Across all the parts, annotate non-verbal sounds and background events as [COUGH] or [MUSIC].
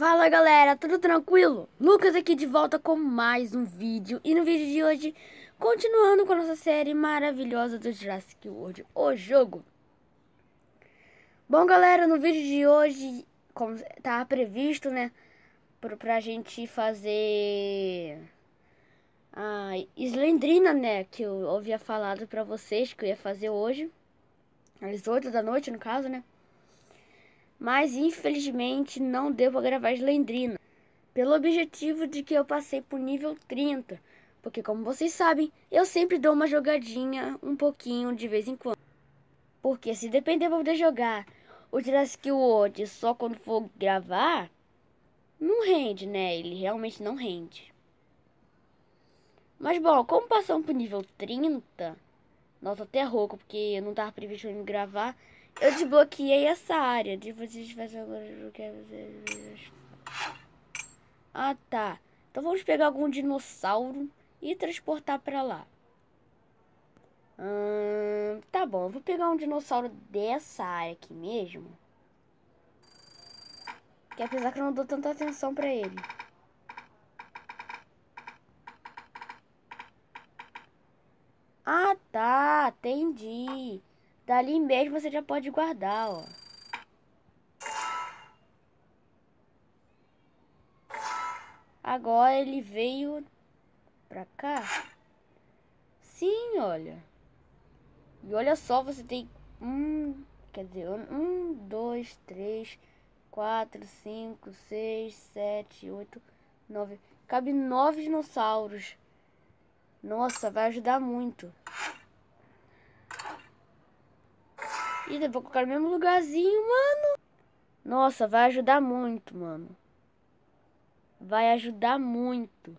Fala galera, tudo tranquilo? Lucas aqui de volta com mais um vídeo e no vídeo de hoje continuando com a nossa série maravilhosa do Jurassic World, o jogo. Bom galera, no vídeo de hoje, como tá previsto, né, pra gente fazer a Slendrina, né, que eu havia falado pra vocês que eu ia fazer hoje, às 8 da noite no caso, né mas infelizmente não deu para gravar lendrina pelo objetivo de que eu passei por nível 30, porque como vocês sabem, eu sempre dou uma jogadinha um pouquinho de vez em quando. Porque se depender pra poder jogar o Jurassic World só quando for gravar, não rende, né? Ele realmente não rende. Mas bom, como passamos pro nível 30, nossa, até rouco, porque eu não tava previsto em gravar, eu desbloqueei essa área. De vocês fazerem agora Ah tá. Então vamos pegar algum dinossauro e transportar pra lá. Hum, tá bom, eu vou pegar um dinossauro dessa área aqui mesmo. Que apesar que eu não dou tanta atenção pra ele. Ah tá, entendi. Dali mesmo você já pode guardar, ó. Agora ele veio pra cá. Sim, olha. E olha só, você tem um, quer dizer, um, dois, três, quatro, cinco, seis, sete, oito, nove. Cabe nove dinossauros. Nossa, vai ajudar muito. E eu vou colocar no mesmo lugarzinho, mano. Nossa, vai ajudar muito, mano. Vai ajudar muito.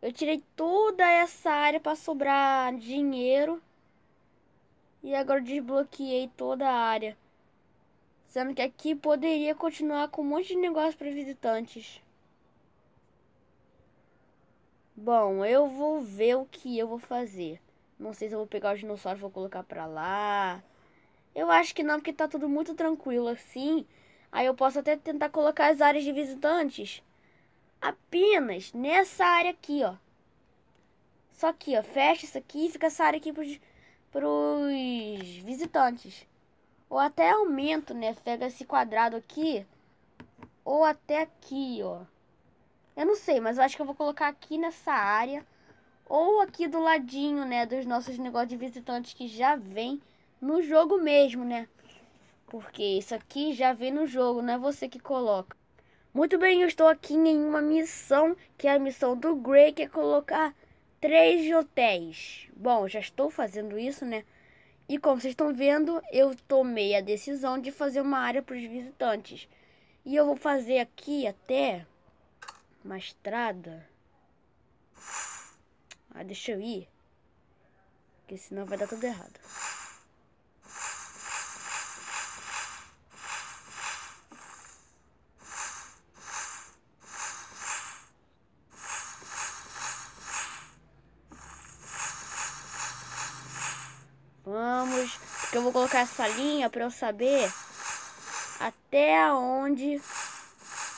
Eu tirei toda essa área para sobrar dinheiro. E agora desbloqueei toda a área. Sendo que aqui poderia continuar com um monte de negócio para visitantes. Bom, eu vou ver o que eu vou fazer. Não sei se eu vou pegar o dinossauro e vou colocar pra lá. Eu acho que não, porque tá tudo muito tranquilo assim. Aí eu posso até tentar colocar as áreas de visitantes apenas nessa área aqui, ó. Só aqui, ó. Fecha isso aqui e fica essa área aqui pros, pros visitantes. Ou até aumento, né? Pega esse quadrado aqui. Ou até aqui, ó. Eu não sei, mas eu acho que eu vou colocar aqui nessa área. Ou aqui do ladinho, né? Dos nossos negócios de visitantes que já vem no jogo mesmo, né? Porque isso aqui já vem no jogo, não é você que coloca. Muito bem, eu estou aqui em uma missão, que é a missão do Grey, que é colocar três hotéis. Bom, já estou fazendo isso, né? E como vocês estão vendo, eu tomei a decisão de fazer uma área para os visitantes. E eu vou fazer aqui até uma estrada. Ah, deixa eu ir. Porque senão vai dar tudo errado. eu vou colocar essa linha para eu saber até onde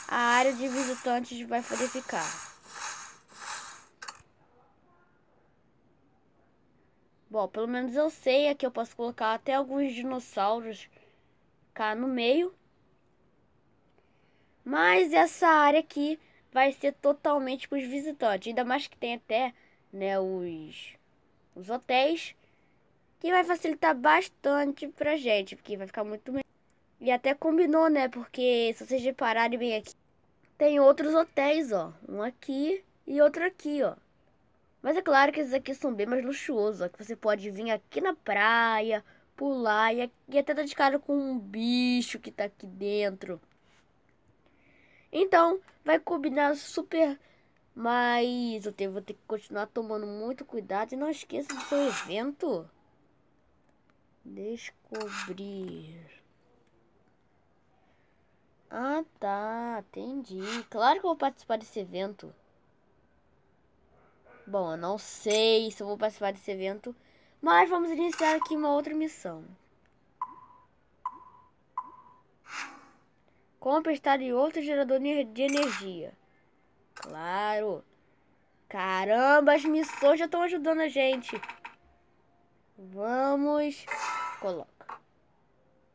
a área de visitantes vai poder ficar. Bom, pelo menos eu sei aqui eu posso colocar até alguns dinossauros cá no meio. Mas essa área aqui vai ser totalmente para os visitantes. Ainda mais que tem até né, os, os hotéis que vai facilitar bastante pra gente, porque vai ficar muito melhor. E até combinou, né? Porque se vocês repararem bem aqui, tem outros hotéis, ó. Um aqui e outro aqui, ó. Mas é claro que esses aqui são bem mais luxuosos, ó. Que você pode vir aqui na praia, pular e, e até dar tá de cara com um bicho que tá aqui dentro. Então, vai combinar super. Mas eu vou ter que continuar tomando muito cuidado. E não esqueça do seu evento. Descobrir. Ah, tá. Entendi. Claro que eu vou participar desse evento. Bom, eu não sei se eu vou participar desse evento. Mas vamos iniciar aqui uma outra missão. Compre estado em outro gerador de energia. Claro. Caramba, as missões já estão ajudando a gente. Vamos. Coloca.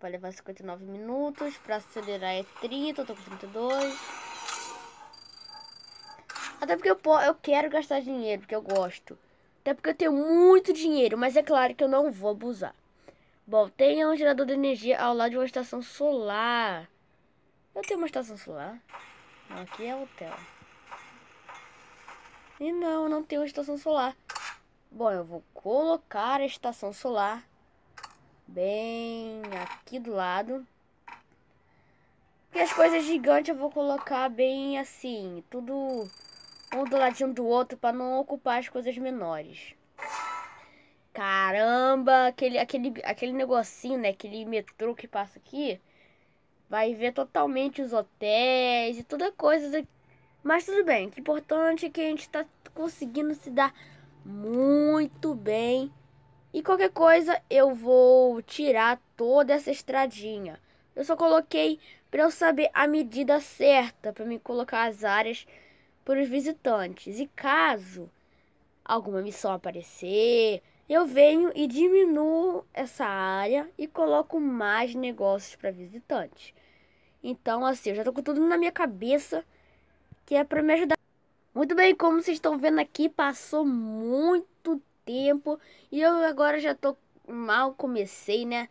Vai levar 59 minutos. Pra acelerar é 30. Eu tô com 32. Até porque eu, eu quero gastar dinheiro, porque eu gosto. Até porque eu tenho muito dinheiro, mas é claro que eu não vou abusar. Bom, tem um gerador de energia ao lado de uma estação solar. Eu tenho uma estação solar. Não, aqui é hotel. E não, não tem uma estação solar. Bom, eu vou colocar a estação solar bem aqui do lado. E as coisas gigantes eu vou colocar bem assim, tudo um do ladinho do outro para não ocupar as coisas menores. Caramba, aquele, aquele, aquele negocinho, né? Aquele metrô que passa aqui. Vai ver totalmente os hotéis e toda coisa. Mas tudo bem, o é importante é que a gente tá conseguindo se dar muito bem. E qualquer coisa eu vou tirar toda essa estradinha. Eu só coloquei para eu saber a medida certa para me colocar as áreas para os visitantes. E caso alguma missão aparecer, eu venho e diminuo essa área e coloco mais negócios para visitantes. Então, assim, eu já tô com tudo na minha cabeça que é para me ajudar. Muito bem, como vocês estão vendo aqui, passou muito tempo e eu agora já tô mal comecei, né?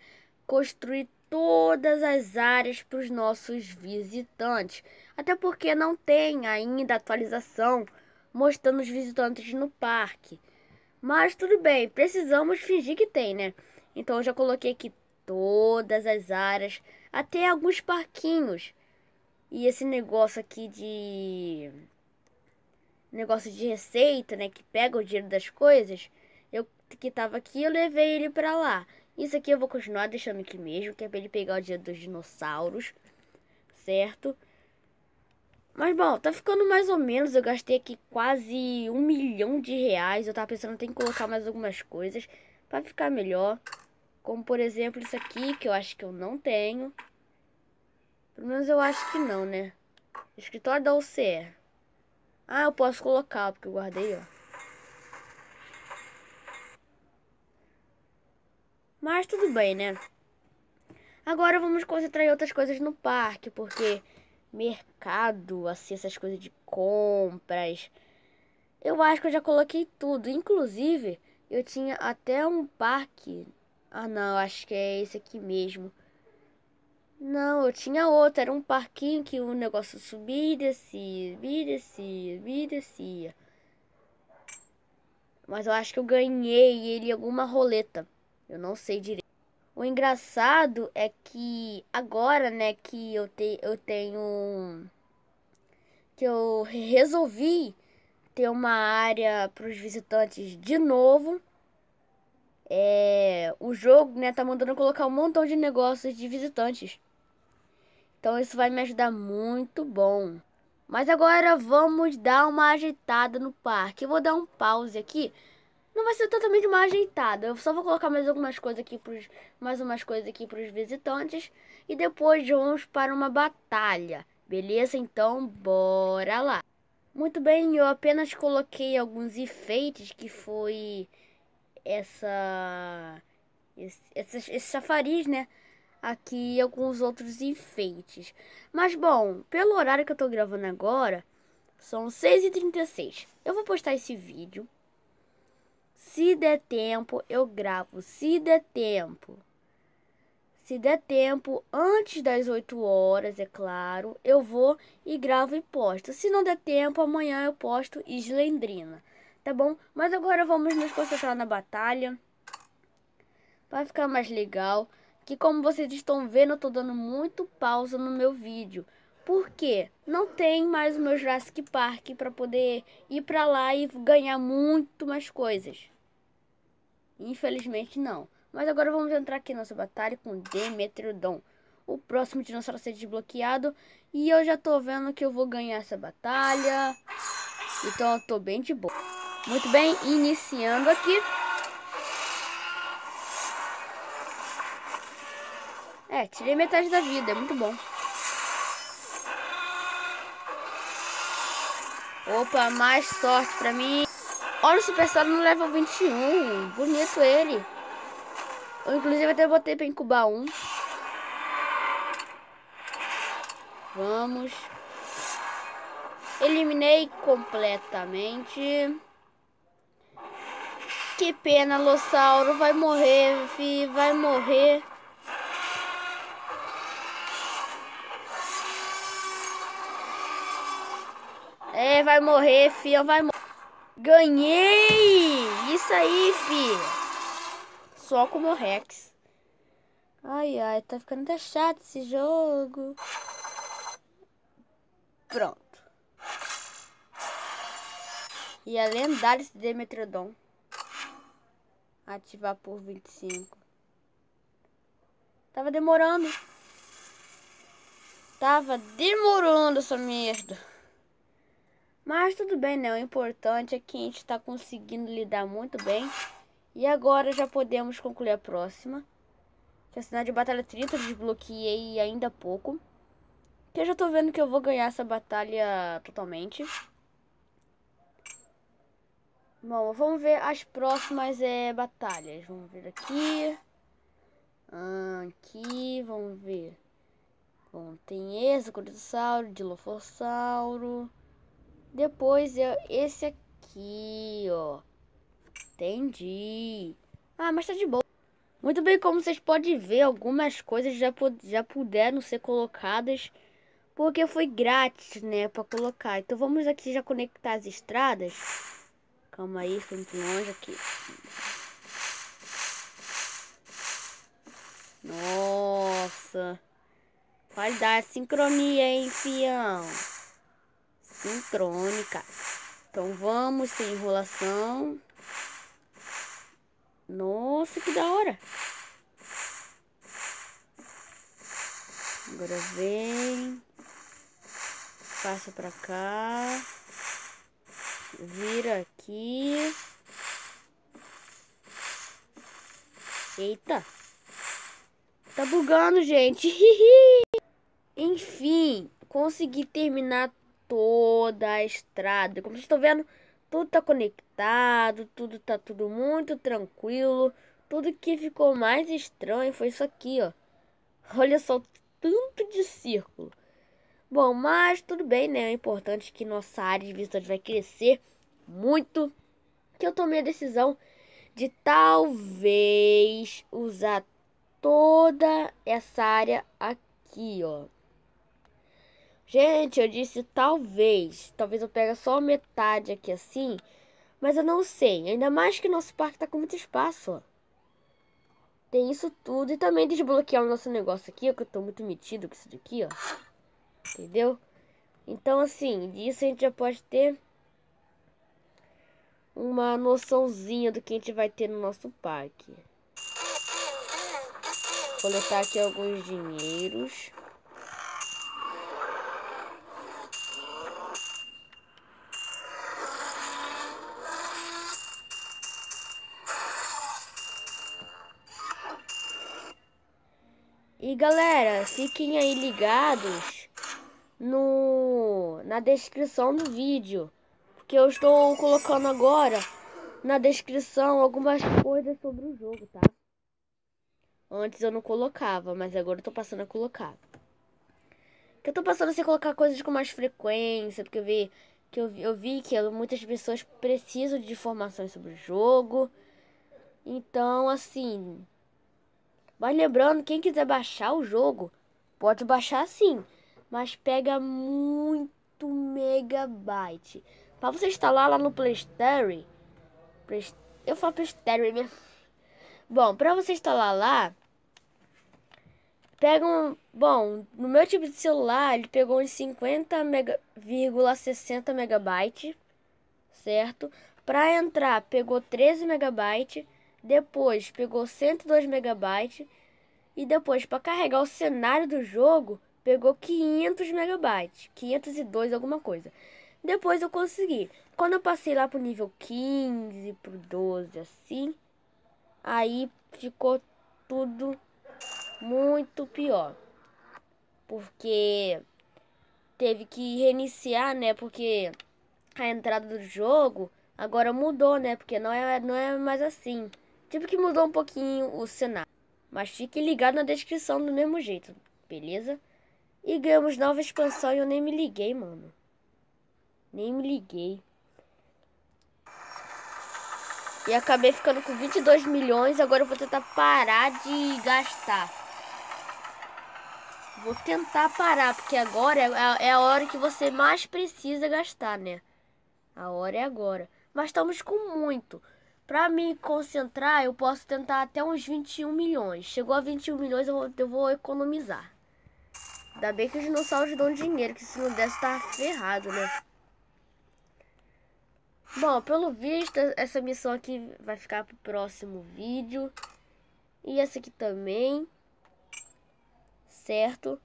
Construir todas as áreas para os nossos visitantes. Até porque não tem ainda atualização mostrando os visitantes no parque. Mas tudo bem, precisamos fingir que tem, né? Então eu já coloquei aqui todas as áreas, até alguns parquinhos. E esse negócio aqui de negócio de receita, né? Que pega o dinheiro das coisas. Eu que tava aqui, eu levei ele pra lá. Isso aqui eu vou continuar deixando aqui mesmo, que é pra ele pegar o dinheiro dos dinossauros, certo? Mas bom, tá ficando mais ou menos. Eu gastei aqui quase um milhão de reais. Eu tava pensando em colocar mais algumas coisas pra ficar melhor. Como por exemplo isso aqui, que eu acho que eu não tenho. Pelo menos eu acho que não, né? Escritório da UCR. Ah, eu posso colocar, porque eu guardei, ó. Mas tudo bem, né? Agora vamos concentrar em outras coisas no parque, porque mercado, assim, essas coisas de compras. Eu acho que eu já coloquei tudo. Inclusive, eu tinha até um parque. Ah, não, acho que é esse aqui mesmo. Não, eu tinha outro Era um parquinho que o negócio subia e descia, subia e descia, subia e descia. Mas eu acho que eu ganhei ele em alguma roleta. Eu não sei direito. O engraçado é que agora, né, que eu, te, eu tenho. Que eu resolvi ter uma área para os visitantes de novo. É, o jogo, né, tá mandando colocar um montão de negócios de visitantes. Então isso vai me ajudar muito bom. Mas agora vamos dar uma agitada no parque. Eu vou dar um pause aqui. Não vai ser totalmente uma ajeitada. Eu só vou colocar mais algumas coisas aqui pros, mais umas coisas aqui para os visitantes e depois vamos para uma batalha. Beleza? Então bora lá. Muito bem, eu apenas coloquei alguns efeitos que foi essa esse, esse, esse chafariz, né? aqui alguns outros enfeites. Mas bom, pelo horário que eu tô gravando agora, são 6h36. Eu vou postar esse vídeo. Se der tempo, eu gravo. Se der tempo. Se der tempo, antes das 8 horas, é claro, eu vou e gravo e posto. Se não der tempo, amanhã eu posto Islendrina, Tá bom? Mas agora vamos nos concentrar na batalha. Vai ficar mais legal que como vocês estão vendo, eu tô dando muito pausa no meu vídeo. Porque não tem mais o meu Jurassic Park para poder ir para lá e ganhar muito mais coisas. Infelizmente não. Mas agora vamos entrar aqui nossa batalha com Demetrodon. O próximo dinossauro ser desbloqueado. E eu já tô vendo que eu vou ganhar essa batalha. Então eu tô bem de boa. Muito bem, iniciando aqui. tirei metade da vida, é muito bom. Opa, mais sorte pra mim. Olha o Super Solo no level 21. Bonito ele. Eu, inclusive, até botei pra incubar um. Vamos. Eliminei completamente. Que pena, Lossauro. Vai morrer, vi Vai morrer. vai morrer, filha vai morrer. Ganhei! Isso aí, filha. Só como o Rex. Ai, ai, tá ficando até chato esse jogo. Pronto. E a lendária esse Demetrodon. Ativar por 25. Tava demorando. Tava demorando essa merda. Mas tudo bem, né? O importante é que a gente está conseguindo lidar muito bem. E agora já podemos concluir a próxima. Que é a cidade de batalha 30 eu desbloqueei ainda há pouco. Que eu já tô vendo que eu vou ganhar essa batalha totalmente. Bom, vamos ver as próximas é, batalhas. Vamos ver aqui. Aqui, vamos ver. Bom, tem esse, o Dinossauro, Dilofossauro. Depois é esse aqui, ó. Entendi. Ah, mas tá de boa. Muito bem, como vocês podem ver, algumas coisas já, já puderam ser colocadas porque foi grátis, né, pra colocar. Então vamos aqui já conectar as estradas. Calma aí, foi muito longe aqui. Nossa. Qualidade, sincronia, hein, fião sincrônica. Então vamos sem enrolação. Nossa, que da hora! Agora vem, passa pra cá, vira aqui. Eita, tá bugando, gente. [LAUGHS] Enfim, consegui terminar toda a estrada. Como vocês estão vendo, tudo tá conectado, tudo tá tudo muito tranquilo. Tudo que ficou mais estranho foi isso aqui, ó. [LAUGHS] Olha só tanto de círculo. Bom, mas tudo bem, né? É importante que nossa área de visitantes vai crescer muito. Que eu tomei a decisão de talvez usar toda essa área aqui, ó. Gente, eu disse talvez. Talvez eu pegue só metade aqui assim. Mas eu não sei. Ainda mais que nosso parque tá com muito espaço, ó. Tem isso tudo. E também desbloquear o nosso negócio aqui, ó. Que eu tô muito metido com isso daqui, ó. Entendeu? Então, assim, disso a gente já pode ter uma noçãozinha do que a gente vai ter no nosso parque. Coletar aqui alguns dinheiros. Galera, fiquem aí ligados no na descrição do vídeo, porque eu estou colocando agora na descrição algumas coisas sobre o jogo, tá? Antes eu não colocava, mas agora eu tô passando a colocar. Que eu tô passando a colocar coisas com mais frequência, porque eu vi que eu, eu vi que muitas pessoas precisam de informações sobre o jogo. Então, assim, mas lembrando, quem quiser baixar o jogo, pode baixar sim, mas pega muito megabyte. Para você instalar lá no Play eu falo Play mesmo. Né? Bom, para você instalar lá, pega um, bom, no meu tipo de celular, ele pegou uns 50,60 mega, megabyte, certo? Para entrar, pegou 13 megabyte depois pegou 102 MB e depois para carregar o cenário do jogo pegou 500 MB, 502 alguma coisa. Depois eu consegui. Quando eu passei lá pro nível 15, pro 12 assim, aí ficou tudo muito pior. Porque teve que reiniciar, né? Porque a entrada do jogo agora mudou, né? Porque não é, não é mais assim. Tipo que mudou um pouquinho o cenário. Mas fique ligado na descrição do mesmo jeito, beleza? E ganhamos nova expansão e eu nem me liguei, mano. Nem me liguei. E acabei ficando com 22 milhões. Agora eu vou tentar parar de gastar. Vou tentar parar, porque agora é, é, é a hora que você mais precisa gastar, né? A hora é agora. Mas estamos com muito. Pra me concentrar, eu posso tentar até uns 21 milhões. Chegou a 21 milhões, eu vou, eu vou economizar. Ainda bem que os dinossauros dão dinheiro, que se não desse, tá ferrado, né? Bom, pelo visto, essa missão aqui vai ficar pro próximo vídeo. E essa aqui também. Certo?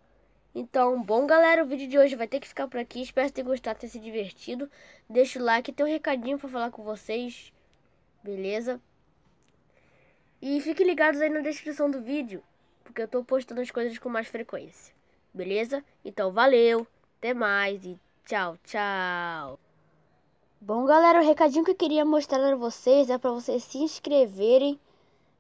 Então, bom galera, o vídeo de hoje vai ter que ficar por aqui. Espero que gostado, ter se divertido. Deixa o like, tem um recadinho pra falar com vocês. Beleza? E fiquem ligados aí na descrição do vídeo, porque eu tô postando as coisas com mais frequência. Beleza? Então valeu, até mais e tchau, tchau. Bom, galera, o recadinho que eu queria mostrar pra vocês é para vocês se inscreverem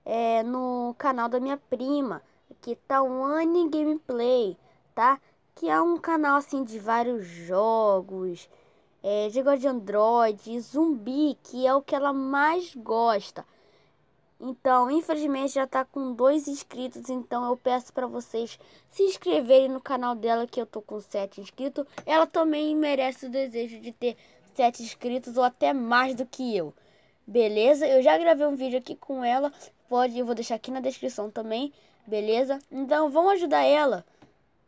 é, no canal da minha prima, que tá o One Gameplay, tá? Que é um canal assim de vários jogos, é, já gosta de Android, zumbi, que é o que ela mais gosta. Então, infelizmente já tá com dois inscritos, então eu peço para vocês se inscreverem no canal dela, que eu tô com sete inscritos. Ela também merece o desejo de ter sete inscritos ou até mais do que eu. Beleza? Eu já gravei um vídeo aqui com ela, pode, eu vou deixar aqui na descrição também, beleza? Então, vamos ajudar ela,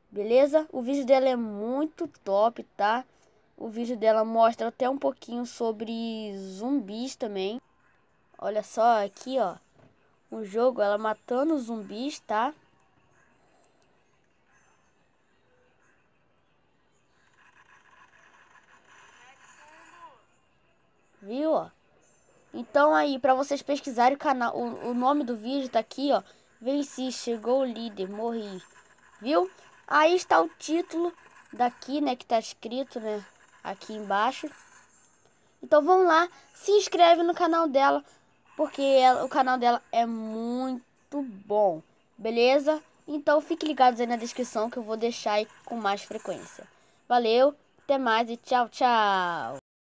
beleza? O vídeo dela é muito top, tá? O vídeo dela mostra até um pouquinho sobre zumbis também. Olha só aqui, ó. O jogo, ela matando zumbis, tá? Viu, ó? Então aí, para vocês pesquisarem o canal, o, o, nome do vídeo tá aqui, ó. Venci, chegou o líder, morri. Viu? Aí está o título daqui, né, que tá escrito, né? aqui embaixo. Então vão lá, se inscreve no canal dela, porque ela, o canal dela é muito bom, beleza? Então fique ligado aí na descrição que eu vou deixar aí com mais frequência. Valeu, até mais e tchau, tchau!